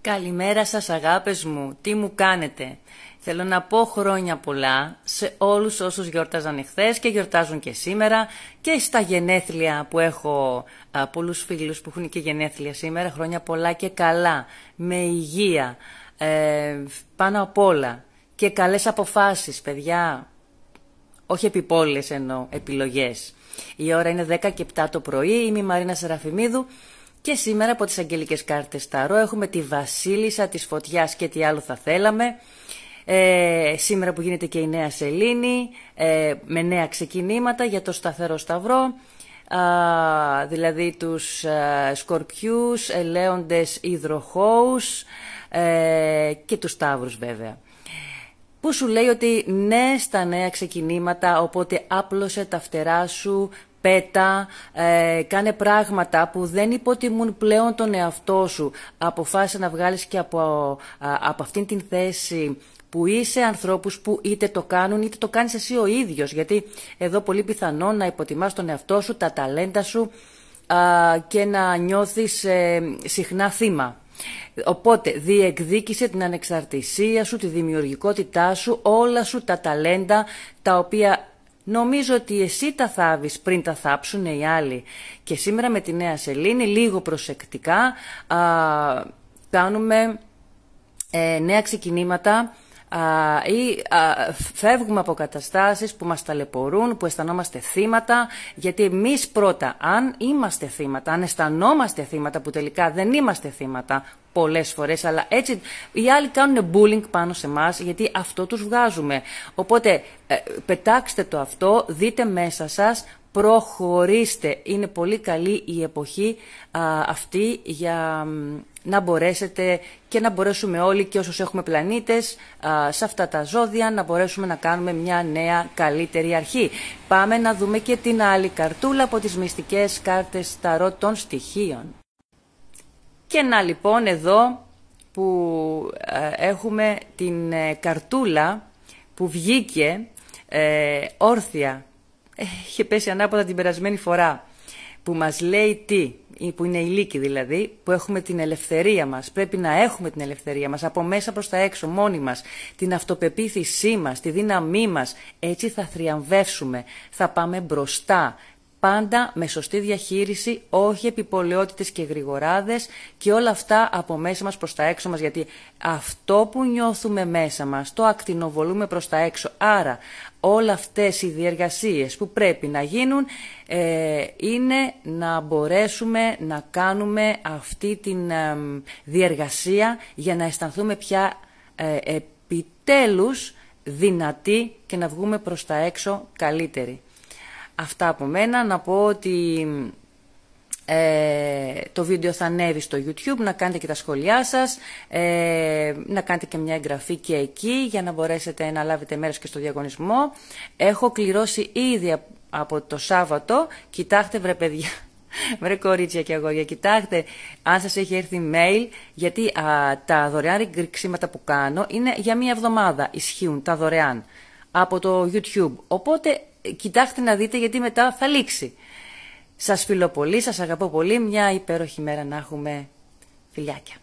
Καλημέρα σας αγάπες μου, τι μου κάνετε. Θέλω να πω χρόνια πολλά σε όλους όσους γιορτάζαν εχθές και γιορτάζουν και σήμερα και στα γενέθλια που έχω α, πολλούς φίλους που έχουν και γενέθλια σήμερα, χρόνια πολλά και καλά, με υγεία, ε, πάνω απ' όλα και καλές αποφάσεις παιδιά, όχι επιπόλες εννοώ, επιλογές. Η ώρα είναι 10 και 7 το πρωί, είμαι η Μαρίνα Σεραφημίδου. Και σήμερα από τις Αγγελικές Κάρτες Ταρό έχουμε τη Βασίλισσα της Φωτιάς και τι άλλο θα θέλαμε. Ε, σήμερα που γίνεται και η Νέα Σελήνη, ε, με νέα ξεκινήματα για το Σταθερό Σταυρό, α, δηλαδή τους α, ε, σκορπιούς, ελέοντες Ιδροχώους ε, και τους σταύρους βέβαια. Που σου λέει ότι ναι στα νέα ξεκινήματα, οπότε άπλωσε τα φτερά σου, πέτα, ε, κάνε πράγματα που δεν υποτιμούν πλέον τον εαυτό σου. Αποφάσισε να βγάλεις και από, από αυτήν την θέση που είσαι ανθρώπους που είτε το κάνουν είτε το κάνεις εσύ ο ίδιος. Γιατί εδώ πολύ πιθανό να υποτιμάς τον εαυτό σου, τα ταλέντα σου και να νιώθεις ε, συχνά θύμα. Οπότε διεκδίκησε την ανεξαρτησία σου, τη δημιουργικότητά σου, όλα σου τα ταλέντα τα οποία Νομίζω ότι εσύ τα θάβεις πριν τα θάψουν οι άλλοι. Και σήμερα με τη Νέα Σελήνη λίγο προσεκτικά α, κάνουμε ε, νέα ξεκινήματα ή φεύγουμε από καταστάσεις που μας ταλαιπωρούν, που αισθανόμαστε θύματα, γιατί εμείς πρώτα, αν είμαστε θύματα, αν αισθανόμαστε θύματα που τελικά δεν είμαστε θύματα, πολλές φορές, αλλά έτσι οι άλλοι κάνουν bullying πάνω σε εμά γιατί αυτό τους βγάζουμε. Οπότε ε, πετάξτε το αυτό, δείτε μέσα σας, προχωρήστε. Είναι πολύ καλή η εποχή αυτή για να μπορέσετε και να μπορέσουμε όλοι και όσους έχουμε πλανήτες σε αυτά τα ζώδια να μπορέσουμε να κάνουμε μια νέα καλύτερη αρχή. Πάμε να δούμε και την άλλη καρτούλα από τις μυστικές κάρτες ταρό των στοιχείων. Και να λοιπόν εδώ που ε, έχουμε την ε, καρτούλα που βγήκε ε, όρθια. Ε, είχε πέσει ανάποδα την περασμένη φορά. Που μας λέει τι, που είναι η λύκη δηλαδή, που έχουμε την ελευθερία μας. Πρέπει να έχουμε την ελευθερία μας από μέσα προς τα έξω, μόνοι μας. Την αυτοπεποίθησή μας, τη δύναμή μας. Έτσι θα θριαμβεύσουμε, θα πάμε μπροστά, πάντα με σωστή διαχείριση, όχι επιπολαιότητες και γρηγοράδες και όλα αυτά από μέσα μας προς τα έξω μας, γιατί αυτό που νιώθουμε μέσα μας το ακτινοβολούμε προς τα έξω. Άρα όλα αυτές οι διεργασίες που πρέπει να γίνουν ε, είναι να μπορέσουμε να κάνουμε αυτή την διεργασία για να αισθανθούμε πια ε, επιτέλους δυνατοί και να βγούμε προς τα έξω καλύτεροι. Αυτά από μένα. Να πω ότι ε, το βίντεο θα ανέβει στο YouTube, να κάνετε και τα σχόλιά σας, ε, να κάνετε και μια εγγραφή και εκεί για να μπορέσετε να λάβετε μέρος και στο διαγωνισμό. Έχω κληρώσει ήδη από το Σάββατο, κοιτάξτε βρε παιδιά, βρε κορίτσια και αγόρια, κοιτάξτε αν σας έχει έρθει mail, γιατί τα δωρεάν ρηξίματα που κάνω είναι για μία εβδομάδα ισχύουν τα δωρεάν από το YouTube. Οπότε κοιτάξτε να δείτε γιατί μετά θα λήξει. Σας φιλώ σας αγαπώ πολύ, μια υπέροχη μέρα να έχουμε φιλιάκια.